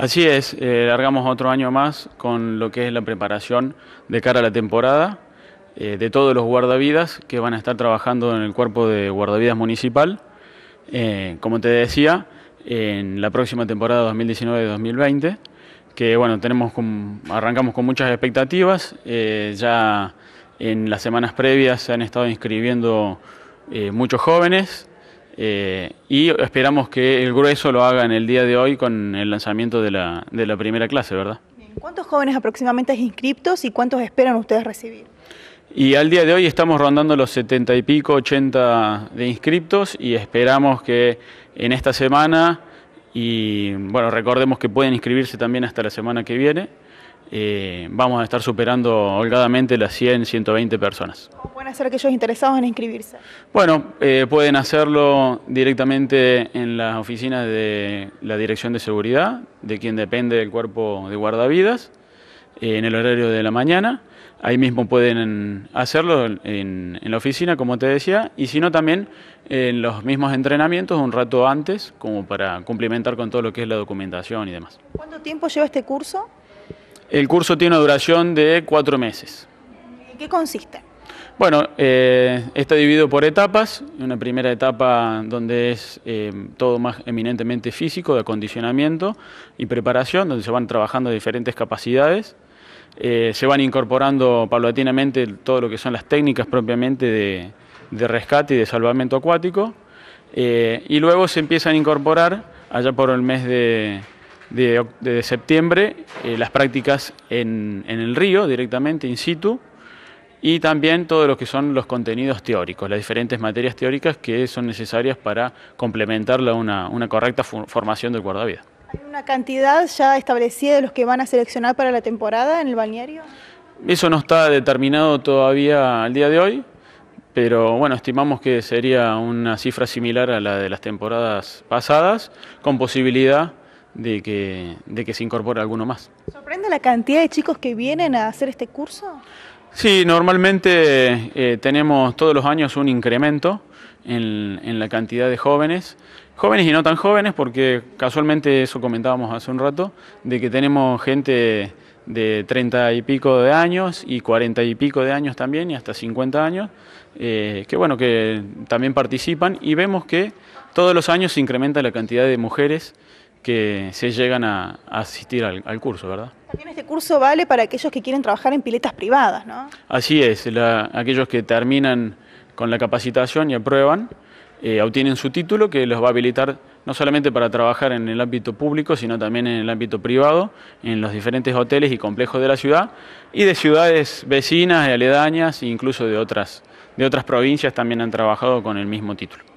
Así es, eh, largamos otro año más con lo que es la preparación de cara a la temporada eh, de todos los guardavidas que van a estar trabajando en el cuerpo de guardavidas municipal. Eh, como te decía, en la próxima temporada 2019-2020, que bueno, tenemos arrancamos con muchas expectativas. ya en las semanas previas se han estado inscribiendo muchos jóvenes, eh, y esperamos que el grueso lo haga en el día de hoy con el lanzamiento de la, primera clase, ¿verdad? ¿Cuántos jóvenes aproximadamente inscriptos y cuántos esperan ustedes recibir? Y al día de hoy estamos rondando los 70 y pico, 80 de inscriptos y esperamos que en esta semana, y bueno, recordemos que pueden inscribirse también hasta la semana que viene, eh, vamos a estar superando holgadamente las 100, 120 personas. ¿Cómo pueden hacer aquellos interesados en inscribirse? Bueno, eh, pueden hacerlo directamente en las oficinas de la Dirección de Seguridad, de quien depende del cuerpo de guardavidas, eh, en el horario de la mañana. Ahí mismo pueden hacerlo en, en, la oficina, como te decía, y si no también en los mismos entrenamientos un rato antes, como para cumplimentar con todo lo que es la documentación y demás. ¿Cuánto tiempo lleva este curso? El curso tiene una duración de cuatro meses. ¿En qué consiste? Bueno, eh, está dividido por etapas. Una primera etapa donde es eh, todo más eminentemente físico, de acondicionamiento y preparación, donde se van trabajando diferentes capacidades. Eh, se van incorporando paulatinamente todo lo que son las técnicas propiamente de rescate y de salvamento acuático. y luego se empiezan a incorporar, allá por el mes de, de, septiembre eh, las prácticas en, el río directamente, in situ, y también todo lo que son los contenidos teóricos, las diferentes materias teóricas que son necesarias para complementar una, una correcta formación del guardavidas. ¿Hay una cantidad ya establecida de los que van a seleccionar para la temporada en el balneario? Eso no está determinado todavía al día de hoy, pero bueno, estimamos que sería una cifra similar a la de las temporadas pasadas, con posibilidad de que, se incorpore alguno más. ¿Sorprende la cantidad de chicos que vienen a hacer este curso? Sí, normalmente eh, tenemos todos los años un incremento en, la cantidad de jóvenes, jóvenes y no tan jóvenes, porque casualmente eso comentábamos hace un rato, de que tenemos gente de 30 y pico de años y 40 y pico de años también y hasta 50 años, eh, bueno, que también participan y vemos que todos los años se incrementa la cantidad de mujeres que se llegan a, asistir al, curso, ¿verdad? También este curso vale para aquellos que quieren trabajar en piletas privadas, ¿no? Así es, aquellos que terminan con la capacitación y aprueban, eh, obtienen su título que los va a habilitar no solamente para trabajar en el ámbito público, sino también en el ámbito privado, en los diferentes hoteles y complejos de la ciudad y de ciudades vecinas, aledañas e incluso de otras, de otras provincias también han trabajado con el mismo título.